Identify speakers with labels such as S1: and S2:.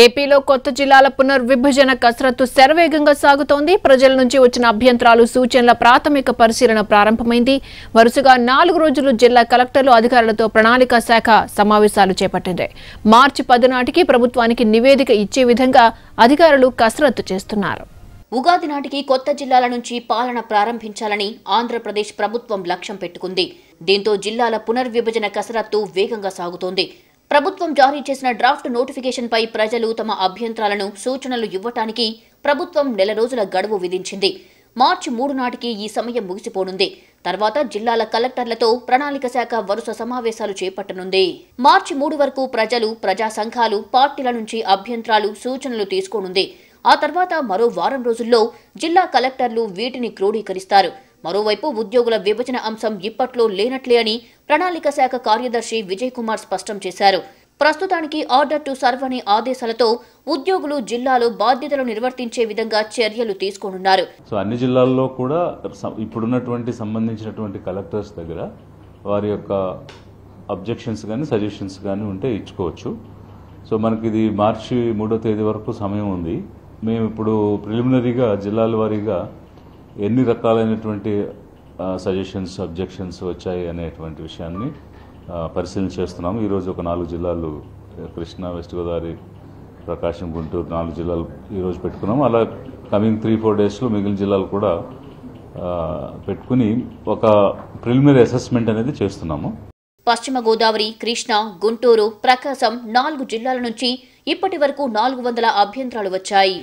S1: ఏపీలో కొత్త జిల్లాల పునర్విభజన కసరత్తు శరవేగంగా సాగుతోంది ప్రజల నుంచి వచ్చిన అభ్యంతరాలు సూచనల ప్రాథమిక పరిశీలన ప్రారంభమైంది వరుసగా నాలుగు రోజులు జిల్లా కలెక్టర్లు అధికారులతో ప్రణాళిక శాఖ సమావేశాలు చేపట్టింది మార్చి పదినాటికి ప్రభుత్వానికి నివేదిక ఇచ్చే విధంగా అధికారులు కసరత్తు చేస్తున్నారు
S2: ఉగాది నాటికి కొత్త జిల్లాల నుంచి పాలన ప్రారంభించాలని ఆంధ్రప్రదేశ్ ప్రభుత్వం లక్ష్యం పెట్టుకుంది దీంతో జిల్లాల పునర్విభజన కసరత్తు వేగంగా సాగుతోంది ప్రభుత్వం జారీ చేసిన డ్రాఫ్ట్ నోటిఫికేషన్పై ప్రజలు తమ అభ్యంతరాలను సూచనలు ఇవ్వటానికి ప్రభుత్వం నెల రోజుల గడువు విధించింది మార్చి మూడు నాటికి ఈ సమయం ముగిసిపోనుంది తర్వాత జిల్లాల కలెక్టర్లతో ప్రణాళిక శాఖ వరుస సమావేశాలు చేపట్టనుంది మార్చి మూడు వరకు ప్రజలు ప్రజా సంఘాలు పార్టీల నుంచి అభ్యంతరాలు సూచనలు తీసుకోనుంది ఆ తర్వాత మరో వారం రోజుల్లో జిల్లా కలెక్టర్లు వీటిని క్రోడీకరిస్తారు మరోవైపు ఉద్యోగుల విభజన అంశం ఇప్పట్లో లేనట్లే అని ప్రణాళిక శాఖ కార్యదర్శి విజయ్ కుమార్ స్పష్టం చేశారు ప్రస్తుతానికి ఆర్డర్ టు సర్వ్ అనే ఆదేశాలతో ఉద్యోగులు జిల్లాలో బాధ్యతలు నిర్వర్తించే విధంగా చర్యలు తీసుకోనున్నారు
S3: సో అన్ని జిల్లాల్లో కూడా ఇప్పుడున్నటువంటి సంబంధించినటువంటి కలెక్టర్స్ దగ్గర వారి యొక్క అబ్జెక్షన్స్ కానీ సజెషన్స్ కానీ ఉంటే ఇచ్చుకోవచ్చు సో మనకి ఇది మార్చి మూడో తేదీ వరకు సమయం ఉంది మేము ఇప్పుడు ప్రిలిమినరీగా జిల్లాల వారీగా ఎన్ని రకాలైనటువంటి సజెషన్స్ అబ్జెక్షన్స్ వచ్చాయి అనేటువంటి విషయాన్ని పరిశీలన చేస్తున్నాము ఈరోజు ఒక నాలుగు జిల్లాలు కృష్ణా వెస్ట్ గోదావరి ప్రకాశం గుంటూరు నాలుగు జిల్లాలు ఈరోజు పెట్టుకున్నాము అలా కమింగ్ త్రీ ఫోర్ డేస్లో మిగిలిన జిల్లాలు కూడా పెట్టుకుని ఒక ప్రిలిమినరీ అసెస్మెంట్ అనేది చేస్తున్నాము
S2: పశ్చిమ గోదావరి కృష్ణ గుంటూరు ప్రకాశం నాలుగు జిల్లాల నుంచి ఇప్పటి వరకు నాలుగు వందల అభ్యంతరాలు వచ్చాయి